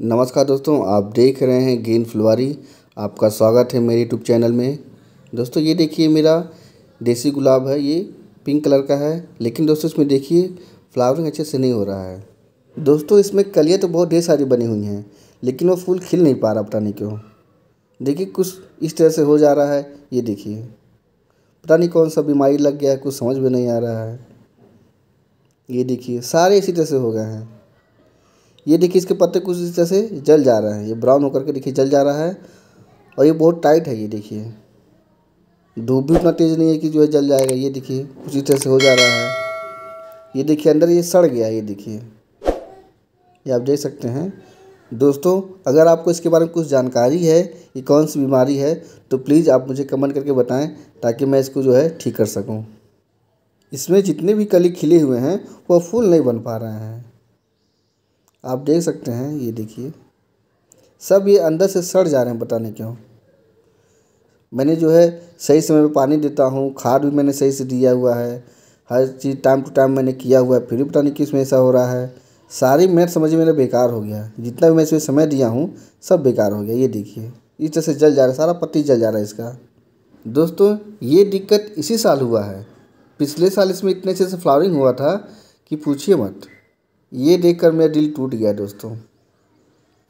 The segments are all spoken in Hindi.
नमस्कार दोस्तों आप देख रहे हैं गेंद फुलवारी आपका स्वागत है मेरे यूट्यूब चैनल में दोस्तों ये देखिए मेरा देसी गुलाब है ये पिंक कलर का है लेकिन दोस्तों इसमें देखिए फ्लावरिंग अच्छे से नहीं हो रहा है दोस्तों इसमें कलियाँ तो बहुत ढेर सारी बनी हुई हैं लेकिन वो फूल खिल नहीं पा रहा पता नहीं क्यों देखिए कुछ इस तरह से हो जा रहा है ये देखिए पता नहीं कौन सा बीमारी लग गया है कुछ समझ में नहीं आ रहा है ये देखिए सारे इसी तरह से हो गए हैं ये देखिए इसके पत्ते कुछ इस तरह से जल जा रहे हैं ये ब्राउन होकर के देखिए जल जा रहा है और ये बहुत टाइट है ये देखिए धूप भी उतना तेज़ नहीं है कि जो है जल जाएगा ये देखिए कुछ इस तरह से हो जा रहा है ये देखिए अंदर ये सड़ गया ये देखिए ये आप देख सकते हैं दोस्तों अगर आपको इसके बारे में कुछ जानकारी है कि कौन सी बीमारी है तो प्लीज़ आप मुझे कमेंट करके बताएं ताकि मैं इसको जो है ठीक कर सकूं। इसमें जितने भी कली खिले हुए हैं वह फूल नहीं बन पा रहे हैं आप देख सकते हैं ये देखिए सब ये अंदर से सड़ जा रहे हैं बताने क्यों मैंने जो है सही समय पर पानी देता हूँ खाद भी मैंने सही से दिया हुआ है हर चीज़ टाइम टू टाइम मैंने किया हुआ है फिर भी पता नहीं किस में ऐसा हो रहा है सारी मेहनत समझिए मेरा बेकार हो गया जितना भी मैं इसमें समय दिया हूँ सब बेकार हो गया ये देखिए इस तरह से जल जा रहा है सारा पत्ती जल जा रहा है इसका दोस्तों ये दिक्कत इसी साल हुआ है पिछले साल इसमें इतने अच्छे से फ्लावरिंग हुआ था कि पूछिए मत ये देखकर मेरा दिल टूट गया दोस्तों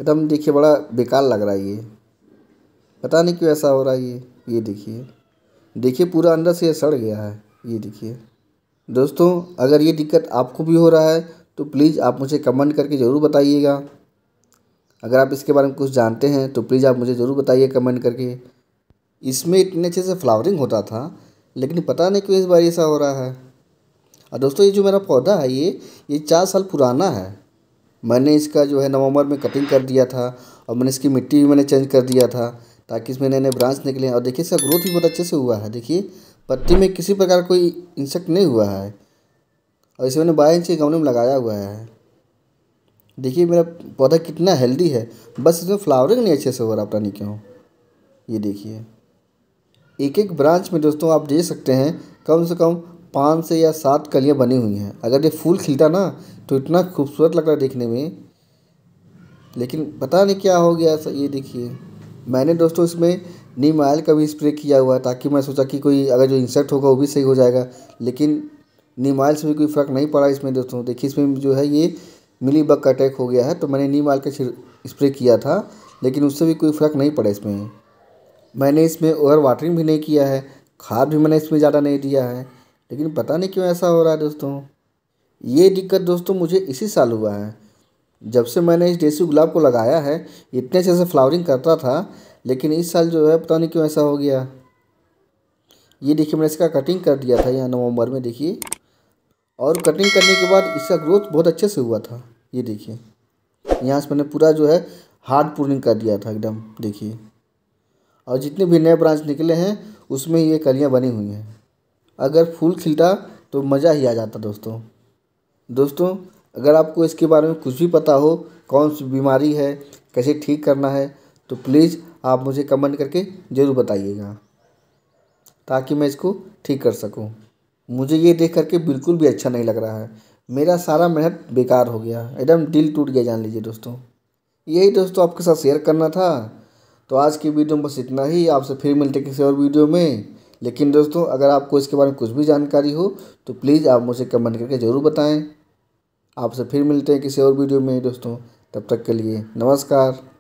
एकदम देखिए बड़ा बेकार लग रहा है ये पता नहीं क्यों ऐसा हो रहा है ये ये देखिए देखिए पूरा अंदर से सड़ गया है ये देखिए दोस्तों अगर ये दिक्कत आपको भी हो रहा है तो प्लीज़ आप मुझे कमेंट करके ज़रूर बताइएगा अगर आप इसके बारे में कुछ जानते हैं तो प्लीज़ आप मुझे ज़रूर बताइए कमेंट करके इसमें इतने अच्छे से फ्लावरिंग होता था लेकिन पता नहीं क्यों इस बार ऐसा हो रहा है और दोस्तों ये जो मेरा पौधा है ये ये चार साल पुराना है मैंने इसका जो है नवंबर में कटिंग कर दिया था और मैंने इसकी मिट्टी भी मैंने चेंज कर दिया था ताकि इसमें नए नए ब्रांच निकले और देखिए इसका ग्रोथ भी बहुत अच्छे से हुआ है देखिए पत्ती में किसी प्रकार कोई इंसेक्ट नहीं हुआ है और इसे मैंने बारह इंच के गमले में लगाया हुआ है देखिए मेरा पौधा कितना हेल्दी है बस इसमें फ्लावरिंग नहीं अच्छे से हो रहा पता नहीं क्यों ये देखिए एक एक ब्रांच में दोस्तों आप देख सकते हैं कम से कम पाँच से या सात कलियाँ बनी हुई हैं अगर ये फूल खिलता ना तो इतना खूबसूरत लग रहा देखने में लेकिन पता नहीं क्या हो गया ऐसा ये देखिए मैंने दोस्तों इसमें नीम आयल का भी स्प्रे किया हुआ है ताकि मैं सोचा कि कोई अगर जो इंसेक्ट होगा वो भी सही हो जाएगा लेकिन नीम आयल से भी कोई फ़र्क नहीं पड़ा इसमें दोस्तों देखिए इसमें जो है ये मिली बग का अटैक हो गया है तो मैंने नीम आयल का स्प्रे किया था लेकिन उससे भी कोई फ़र्क नहीं पड़ा इसमें मैंने इसमें ओवर वाटरिंग भी नहीं किया है खाद भी मैंने इसमें ज़्यादा नहीं दिया है लेकिन पता नहीं क्यों ऐसा हो रहा है दोस्तों ये दिक्कत दोस्तों मुझे इसी साल हुआ है जब से मैंने इस देसी गुलाब को लगाया है इतने अच्छे से फ्लावरिंग करता था लेकिन इस साल जो है पता नहीं क्यों ऐसा हो गया ये देखिए मैंने इसका कटिंग कर दिया था यहाँ नवंबर में देखिए और कटिंग करने के बाद इसका ग्रोथ बहुत अच्छे से हुआ था ये देखिए यहाँ से मैंने पूरा जो है हार्ड प्रूनिंग कर दिया था एकदम देखिए और जितने भी नए ब्रांच निकले हैं उसमें ये कलियाँ बनी हुई हैं अगर फूल खिलता तो मज़ा ही आ जाता दोस्तों दोस्तों अगर आपको इसके बारे में कुछ भी पता हो कौन सी बीमारी है कैसे ठीक करना है तो प्लीज़ आप मुझे कमेंट करके ज़रूर बताइएगा ताकि मैं इसको ठीक कर सकूं मुझे ये देख करके बिल्कुल भी अच्छा नहीं लग रहा है मेरा सारा मेहनत बेकार हो गया एकदम दिल टूट गया जान लीजिए दोस्तों यही दोस्तों आपके साथ शेयर करना था तो आज की वीडियो में बस इतना ही आपसे फिर मिलते किसी और वीडियो में लेकिन दोस्तों अगर आपको इसके बारे में कुछ भी जानकारी हो तो प्लीज़ आप मुझे कमेंट करके ज़रूर बताएं आपसे फिर मिलते हैं किसी और वीडियो में दोस्तों तब तक के लिए नमस्कार